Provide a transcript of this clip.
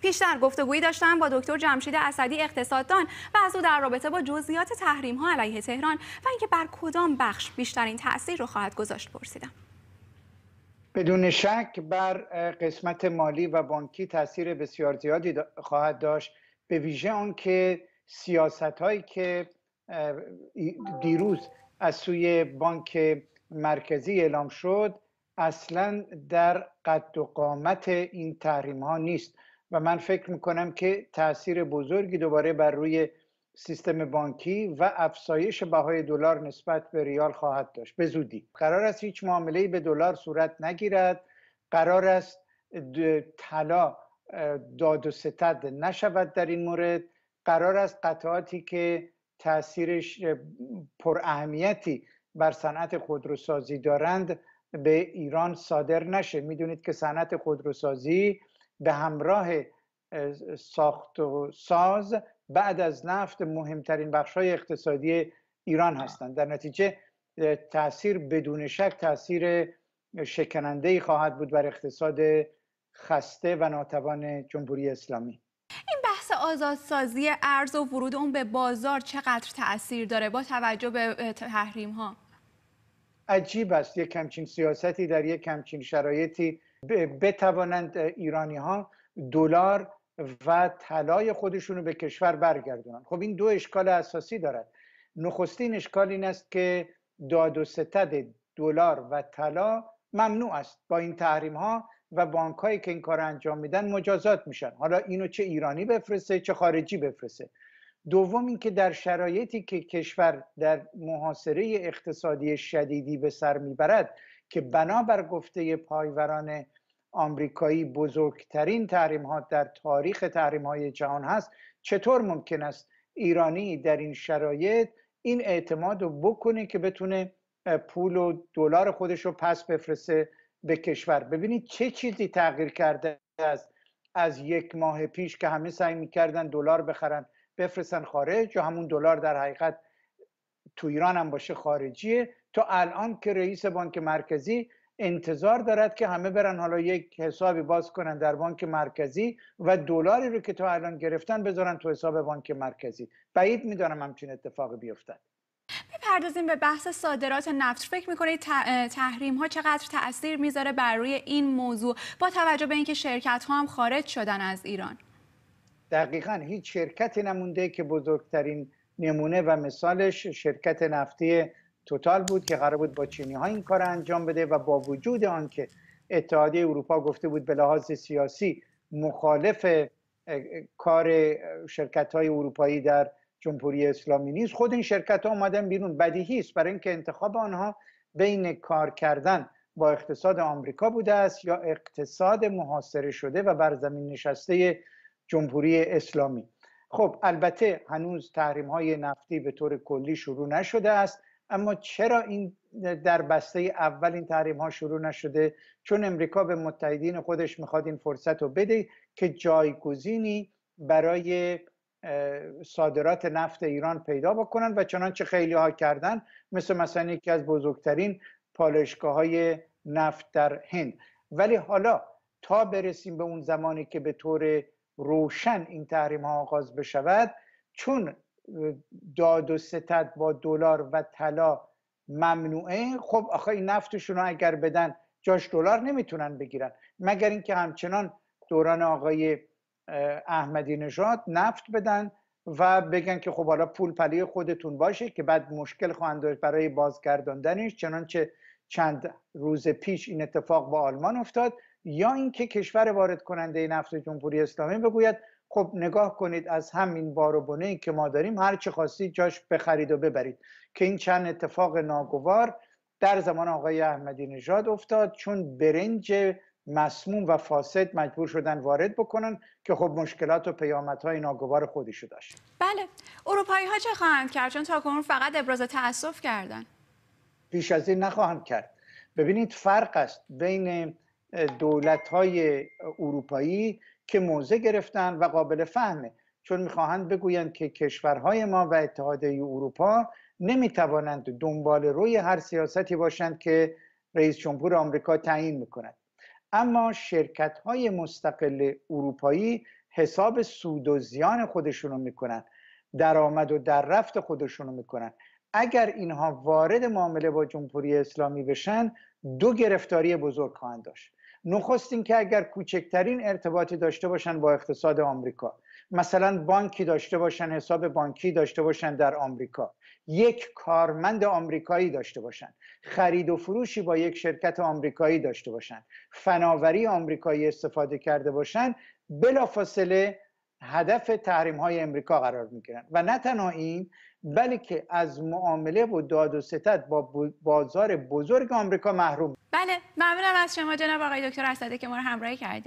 پیشتر گفتگویی داشتم با دکتر جمشید اسدی اقتصاددان و از او در رابطه با جزئیات تحریم ها علیه تهران و اینکه بر کدام بخش بیشترین تاثیر رو خواهد گذاشت پرسیدم بدون شک بر قسمت مالی و بانکی تاثیر بسیار زیادی خواهد داشت به ویژه اون که سیاست هایی که دیروز از سوی بانک مرکزی اعلام شد اصلا در قد و قامت این تحریم ها نیست و من فکر میکنم که تاثیر بزرگی دوباره بر روی سیستم بانکی و افزایش بهای دلار نسبت به ریال خواهد داشت به زودی قرار است هیچ معامله به دلار صورت نگیرد قرار است طلا داد و ستد نشود در این مورد قرار است قطعاتی که تاثیرش پر اهمیتی بر صنعت خودروسازی دارند به ایران صادر نشه میدونید که صنعت خودروسازی به همراه ساخت و ساز بعد از نفت مهمترین بخشای اقتصادی ایران هستند در نتیجه تاثیر بدون شک تاثیر شکننده ای خواهد بود بر اقتصاد خسته و ناتوان جمهوری اسلامی این بحث آزادسازی ارز و ورود اون به بازار چقدر تاثیر داره با توجه به تحریم ها عجیب است یک کمچین سیاستی در یک کمچین شرایطی بتوانند ایرانی ها دلار و طلای خودشون رو به کشور برگردونن خب این دو اشکال اساسی دارد نخستین اشکال این است که داد و ستد دلار و طلا ممنوع است با این تحریم ها و بانک هایی که این کار انجام میدن مجازات میشن حالا اینو چه ایرانی بفرسته چه خارجی بفرسته دوم اینکه در شرایطی که کشور در محاصره اقتصادی شدیدی به سر میبرد که بنابر گفته پایوران آمریکایی بزرگترین تحریم ها در تاریخ تحریم های جهان هست چطور ممکن است ایرانی در این شرایط این اعتماد رو بکنه که بتونه پول و دلار خودش رو پس بفرسته به کشور ببینید چه چیزی تغییر کرده است از یک ماه پیش که همه سعی میکردن دلار بخرن بفرستن خارج یا همون دلار در حقیقت تو ایران هم باشه خارجیه تو الان که رئیس بانک مرکزی انتظار دارد که همه برن حالا یک حسابی باز کنن در بانک مرکزی و دلاری رو که تا الان گرفتن بذارن تو حساب بانک مرکزی بعید میدانم همچین اتفاقی بیفتد بپردازیم به بحث صادرات نفت فکر میکنید تحریم ها چقدر تاثیر میذاره بر روی این موضوع با توجه به اینکه شرکت ها هم خارج شدن از ایران دقیقا هیچ شرکتی نمونده که بزرگترین نمونه و مثالش شرکت نفتی توتال بود که قرار بود با چینی ها این کار انجام بده و با وجود آنکه اتحادیه اروپا گفته بود به لحاظ سیاسی مخالف کار شرکت های اروپایی در جمهوری اسلامی نیست خود این شرکت ها اومدن بیرون بدیهی است برای اینکه انتخاب آنها بین کار کردن با اقتصاد آمریکا بوده است یا اقتصاد محاصره شده و بر زمین نشسته جمهوری اسلامی خب البته هنوز تحریم های نفتی به طور کلی شروع نشده است اما چرا این در بسته اول این تحریم ها شروع نشده چون امریکا به متحدین خودش میخواد این فرصت رو بده که جایگزینی برای صادرات نفت ایران پیدا بکنن و چنانچه خیلی ها کردن مثل مثلا یکی از بزرگترین پالشگاه های نفت در هند ولی حالا تا برسیم به اون زمانی که به طور روشن این تحریم ها آغاز بشود چون داد و ستد با دلار و طلا ممنوعه خب آخه این نفتشون اگر بدن جاش دلار نمیتونن بگیرن مگر اینکه همچنان دوران آقای احمدی نژاد نفت بدن و بگن که خب حالا پول پلی خودتون باشه که بعد مشکل خواهند داشت برای بازگرداندنش چنانچه چند روز پیش این اتفاق با آلمان افتاد یا اینکه کشور وارد کننده نفت جمهوری اسلامی بگوید خب نگاه کنید از همین بار و بنه که ما داریم هر چی خواستید جاش بخرید و ببرید که این چند اتفاق ناگوار در زمان آقای احمدی نژاد افتاد چون برنج مسموم و فاسد مجبور شدن وارد بکنن که خب مشکلات و پیامدهای ناگوار خودشو داشت بله اروپایی ها چه خواهند کرد چون تاکنون فقط ابراز تاسف کردن پیش از این نخواهند کرد ببینید فرق است بین دولت های اروپایی که موزه گرفتن و قابل فهمه چون میخواهند بگویند که کشورهای ما و اتحادیه اروپا نمیتوانند دنبال روی هر سیاستی باشند که رئیس جمهور آمریکا تعیین میکند اما شرکت های مستقل اروپایی حساب سود و زیان خودشونو در درآمد و در رفت خودشونو میکنند اگر اینها وارد معامله با جمهوری اسلامی بشن دو گرفتاری بزرگ خواهند داشت نخست که اگر کوچکترین ارتباطی داشته باشن با اقتصاد آمریکا مثلا بانکی داشته باشن حساب بانکی داشته باشن در آمریکا یک کارمند آمریکایی داشته باشن خرید و فروشی با یک شرکت آمریکایی داشته باشن فناوری آمریکایی استفاده کرده باشن بلافاصله هدف تحریم های امریکا قرار میگیرن و نه تنها این بلکه از معامله و داد و ستت با بازار بزرگ آمریکا محروم بله ممنونم از شما جناب آقای دکتر اسدی که ما رو همراهی کردید